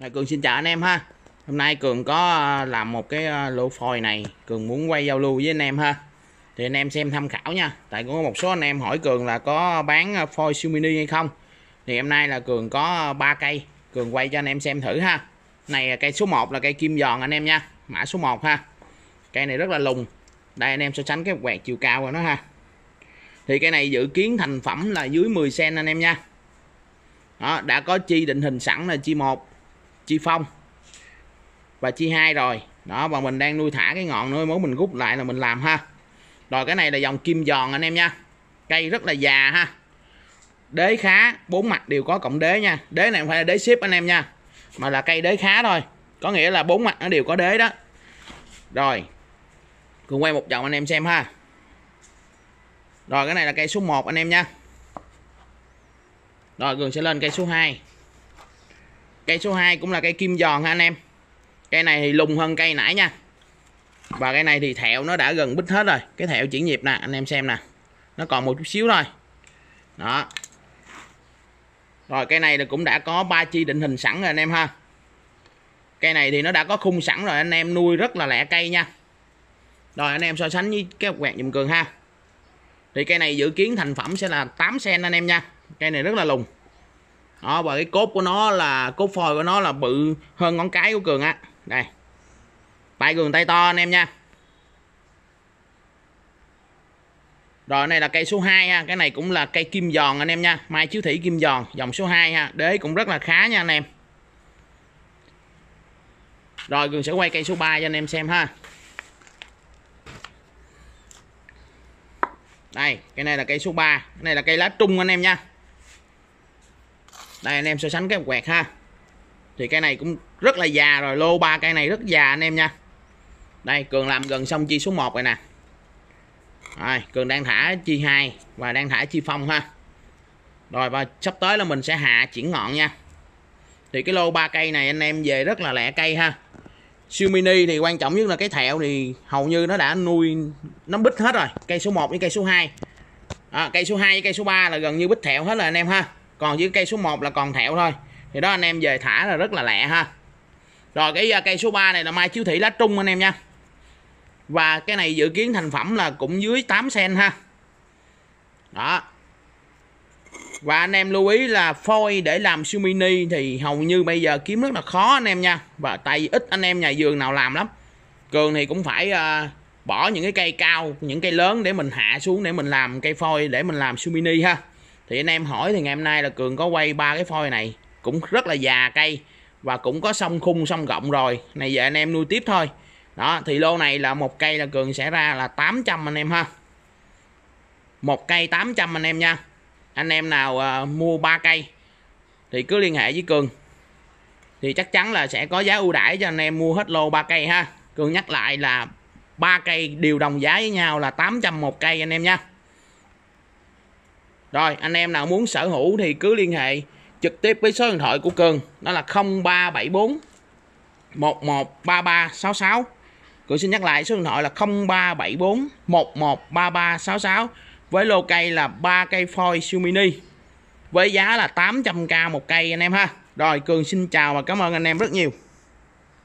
Rồi Cường xin chào anh em ha Hôm nay Cường có à, làm một cái à, lỗ phôi này Cường muốn quay giao lưu với anh em ha Thì anh em xem tham khảo nha Tại có một số anh em hỏi Cường là có bán à, phôi siêu mini hay không Thì hôm nay là Cường có 3 cây Cường quay cho anh em xem thử ha Này cây số 1 là cây kim giòn anh em nha Mã số 1 ha Cây này rất là lùng Đây anh em so sánh cái quẹt chiều cao của nó ha Thì cây này dự kiến thành phẩm là dưới 10cm anh em nha đó, đã có chi định hình sẵn là chi 1 chi phong và chi hai rồi đó và mình đang nuôi thả cái ngọn nuôi mỗi mình rút lại là mình làm ha rồi cái này là dòng kim giòn anh em nha cây rất là già ha đế khá bốn mặt đều có cộng đế nha đế này không phải là đế ship anh em nha mà là cây đế khá thôi có nghĩa là bốn mặt nó đều có đế đó rồi cùng quay một vòng anh em xem ha rồi cái này là cây số 1 anh em nha rồi Cường sẽ lên cây số 2 Cây số 2 cũng là cây kim giòn ha anh em Cây này thì lùng hơn cây nãy nha Và cây này thì thẹo nó đã gần bích hết rồi Cái thẹo chuyển nhịp nè anh em xem nè Nó còn một chút xíu thôi Đó Rồi cây này cũng đã có ba chi định hình sẵn rồi anh em ha Cây này thì nó đã có khung sẵn rồi anh em nuôi rất là lẹ cây nha Rồi anh em so sánh với cái quẹt dùm cường ha Thì cây này dự kiến thành phẩm sẽ là 8 sen anh em nha Cây này rất là lùng đó và cái cốt của nó là cốt phôi của nó là bự hơn ngón cái của cường á đây tay cường tay to anh em nha Rồi này là cây số 2 ha, cái này cũng là cây kim giòn anh em nha, mai chiếu thủy kim giòn, dòng số 2 ha, đế cũng rất là khá nha anh em. Rồi Cường sẽ quay cây số 3 cho anh em xem ha. Đây, cái này là cây số 3, cái này là cây lá trung anh em nha đây anh em so sánh cái quẹt ha thì cây này cũng rất là già rồi lô ba cây này rất già anh em nha đây cường làm gần xong chi số 1 rồi nè rồi cường đang thả chi 2 và đang thả chi phong ha rồi và sắp tới là mình sẽ hạ chuyển ngọn nha thì cái lô ba cây này anh em về rất là lẹ cây ha siêu mini thì quan trọng nhất là cái thẹo thì hầu như nó đã nuôi nó bít hết rồi cây số 1 với cây số 2 à, cây số 2 với cây số 3 là gần như bít thẹo hết rồi anh em ha còn dưới cây số 1 là còn thẹo thôi thì đó anh em về thả là rất là lẹ ha rồi cái à, cây số 3 này là mai chiếu thị lá trung anh em nha và cái này dự kiến thành phẩm là cũng dưới 8 sen ha đó và anh em lưu ý là phôi để làm siêu mini thì hầu như bây giờ kiếm rất là khó anh em nha và tại vì ít anh em nhà vườn nào làm lắm cường thì cũng phải uh, bỏ những cái cây cao những cây lớn để mình hạ xuống để mình làm cây phôi để mình làm siêu mini ha thì anh em hỏi thì ngày hôm nay là cường có quay ba cái phôi này cũng rất là già cây và cũng có xong khung xong gọng rồi này giờ anh em nuôi tiếp thôi đó thì lô này là một cây là cường sẽ ra là 800 anh em ha một cây 800 anh em nha anh em nào à, mua ba cây thì cứ liên hệ với cường thì chắc chắn là sẽ có giá ưu đãi cho anh em mua hết lô ba cây ha cường nhắc lại là ba cây đều đồng giá với nhau là 800 một cây anh em nha rồi anh em nào muốn sở hữu thì cứ liên hệ trực tiếp với số điện thoại của Cường đó là 0374 113366 Cường xin nhắc lại số điện thoại là 0374 113366 với lô cây là 3 cây phôi siêu mini với giá là 800k một cây anh em ha. Rồi Cường xin chào và cảm ơn anh em rất nhiều.